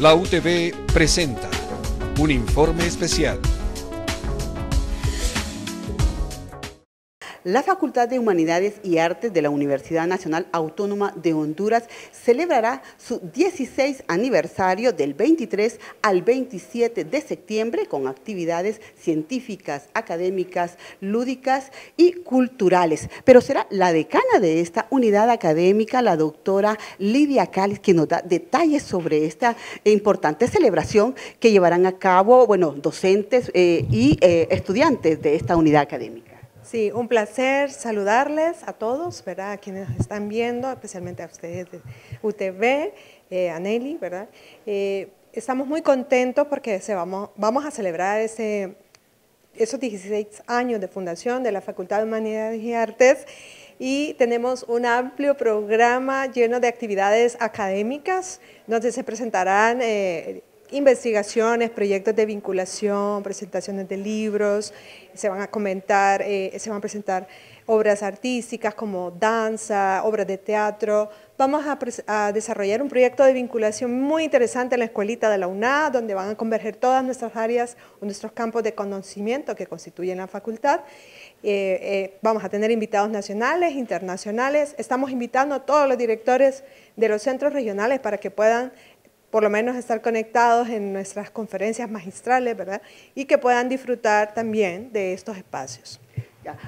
La UTV presenta un informe especial. la Facultad de Humanidades y Artes de la Universidad Nacional Autónoma de Honduras celebrará su 16 aniversario del 23 al 27 de septiembre con actividades científicas, académicas, lúdicas y culturales. Pero será la decana de esta unidad académica, la doctora Lidia Cáliz, quien nos da detalles sobre esta importante celebración que llevarán a cabo, bueno, docentes eh, y eh, estudiantes de esta unidad académica. Sí, un placer saludarles a todos, ¿verdad? A quienes están viendo, especialmente a ustedes de UTV, eh, a Nelly, ¿verdad? Eh, estamos muy contentos porque se vamos, vamos a celebrar ese, esos 16 años de fundación de la Facultad de Humanidades y Artes y tenemos un amplio programa lleno de actividades académicas donde se presentarán eh, investigaciones, proyectos de vinculación, presentaciones de libros, se van a comentar, eh, se van a presentar obras artísticas como danza, obras de teatro. Vamos a, desarrollar un proyecto de vinculación muy interesante en la escuelita de la UNA, donde van a converger todas nuestras áreas, nuestros campos de conocimiento que constituyen la facultad. Eh, eh, vamos a tener invitados nacionales, internacionales. Estamos invitando a todos los directores de los centros regionales para que puedan por lo menos estar conectados en nuestras conferencias magistrales, ¿verdad? Y que puedan disfrutar también de estos espacios.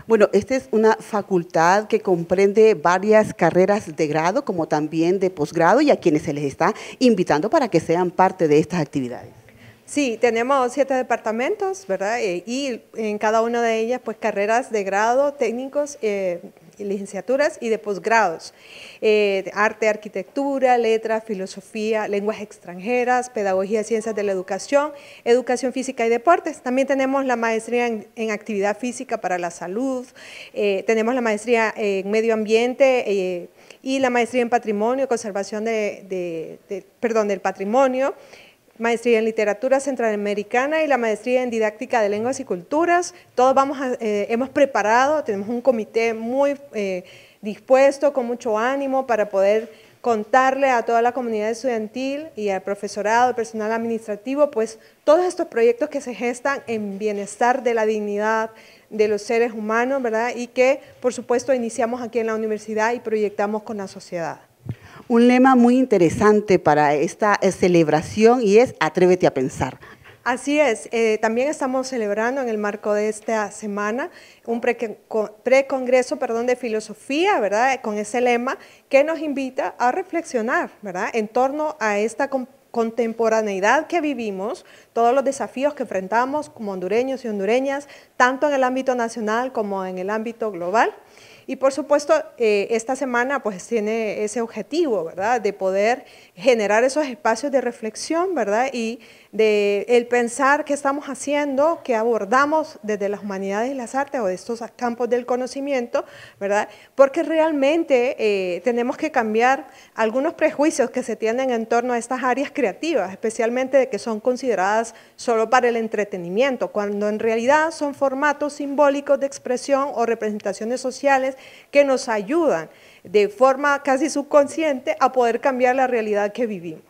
Bueno, esta es una facultad que comprende varias carreras de grado, como también de posgrado, y a quienes se les está invitando para que sean parte de estas actividades. Sí, tenemos siete departamentos, ¿verdad? Eh, y en cada una de ellas, pues carreras de grado, técnicos, eh, licenciaturas y de posgrados, eh, arte, arquitectura, letra, filosofía, lenguas extranjeras, pedagogía, ciencias de la educación, educación física y deportes. También tenemos la maestría en, actividad física para la salud, eh, tenemos la maestría en medio ambiente eh, y la maestría en patrimonio, conservación de, perdón, del patrimonio, maestría en literatura centroamericana y la maestría en didáctica de lenguas y culturas. Todos vamos eh, hemos preparado, tenemos un comité muy eh, dispuesto, con mucho ánimo para poder contarle a toda la comunidad estudiantil y al profesorado, al personal administrativo, pues todos estos proyectos que se gestan en bienestar de la dignidad de los seres humanos, ¿verdad? Y que, por supuesto, iniciamos aquí en la universidad y proyectamos con la sociedad un lema muy interesante para esta eh, celebración y es Atrévete a pensar. Así es, eh, también estamos celebrando en el marco de esta semana un precongreso pre perdón, de filosofía, ¿verdad? Con ese lema que nos invita a reflexionar, ¿verdad? En torno a esta contemporaneidad que vivimos, todos los desafíos que enfrentamos como hondureños y hondureñas, tanto en el ámbito nacional como en el ámbito global. Y por supuesto, eh, esta semana pues tiene ese objetivo, ¿verdad? De poder generar esos espacios de reflexión, ¿verdad? Y de el pensar que estamos haciendo, que abordamos desde las humanidades y las artes o de estos campos del conocimiento, ¿verdad? Porque realmente eh, tenemos que cambiar algunos prejuicios que se tienen en torno a estas áreas creativas, especialmente de que son consideradas solo para el entretenimiento, cuando en realidad son formatos simbólicos de expresión o representaciones sociales que nos ayudan de forma casi subconsciente a poder cambiar la realidad que vivimos.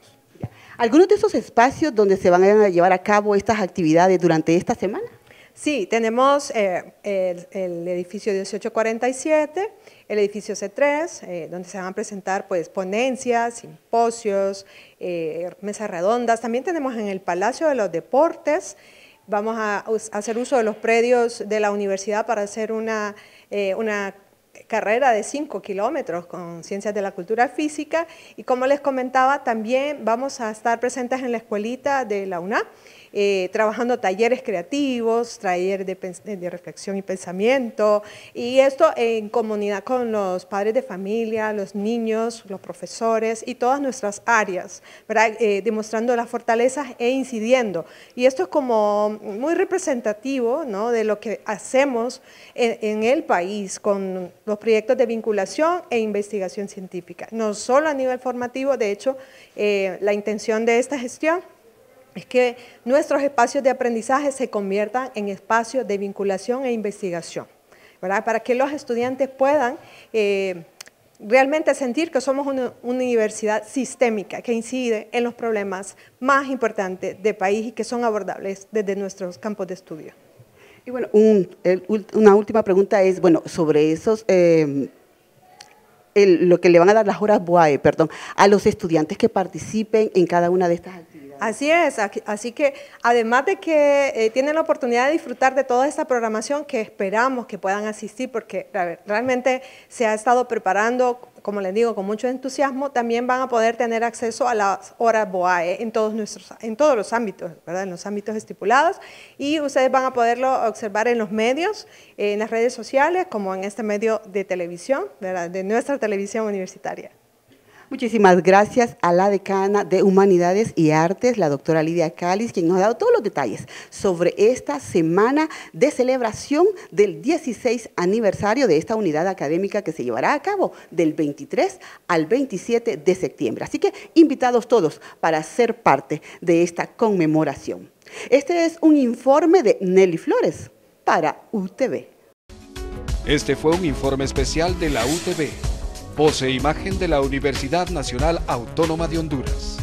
¿Algunos de esos espacios donde se van a llevar a cabo estas actividades durante esta semana? Sí, tenemos eh, el, edificio 1847, el edificio C3, eh, donde se van a presentar pues, ponencias, simposios, eh, mesas redondas. También tenemos en el Palacio de los Deportes, vamos a, hacer uso de los predios de la universidad para hacer una, una carrera de 5 kilómetros con Ciencias de la Cultura Física y como les comentaba, también vamos a estar presentes en la escuelita de la UNA eh, trabajando talleres creativos, talleres de, reflexión y pensamiento, y esto en comunidad con los padres de familia, los niños, los profesores y todas nuestras áreas, eh, demostrando las fortalezas e incidiendo. Y esto es como muy representativo de lo que hacemos en, el país con los proyectos de vinculación e investigación científica, no solo a nivel formativo, de hecho, eh, la intención de esta gestión es que nuestros espacios de aprendizaje se conviertan en espacios de vinculación e investigación, ¿verdad? Para que los estudiantes puedan eh, realmente sentir que somos una universidad sistémica que incide en los problemas más importantes del país y que son abordables desde nuestros campos de estudio. Y bueno, una última pregunta es, bueno, sobre esos... Em, lo que le van a dar las horas BUAE, perdón, a los estudiantes que participen en cada una de estas actividades. Así es, así que además de que eh, tienen la oportunidad de disfrutar de toda esta programación que esperamos que puedan asistir porque realmente se ha estado preparando, como les digo, con mucho entusiasmo, también van a poder tener acceso a las horas BOAE en todos, nuestros, todos los ámbitos, en los ámbitos estipulados y ustedes van a poderlo observar en los medios, en las redes sociales, como en este medio de televisión, de nuestra televisión universitaria. Muchísimas gracias a la decana de Humanidades y Artes, la doctora Lidia Cáliz, quien nos ha dado todos los detalles sobre esta semana de celebración del 16 aniversario de esta unidad académica que se llevará a cabo del 23 al 27 de septiembre. Así que invitados todos para ser parte de esta conmemoración. Este es un informe de Nelly Flores para UTV. Este fue un informe especial de la UTV. Pose imagen de la Universidad Nacional Autónoma de Honduras.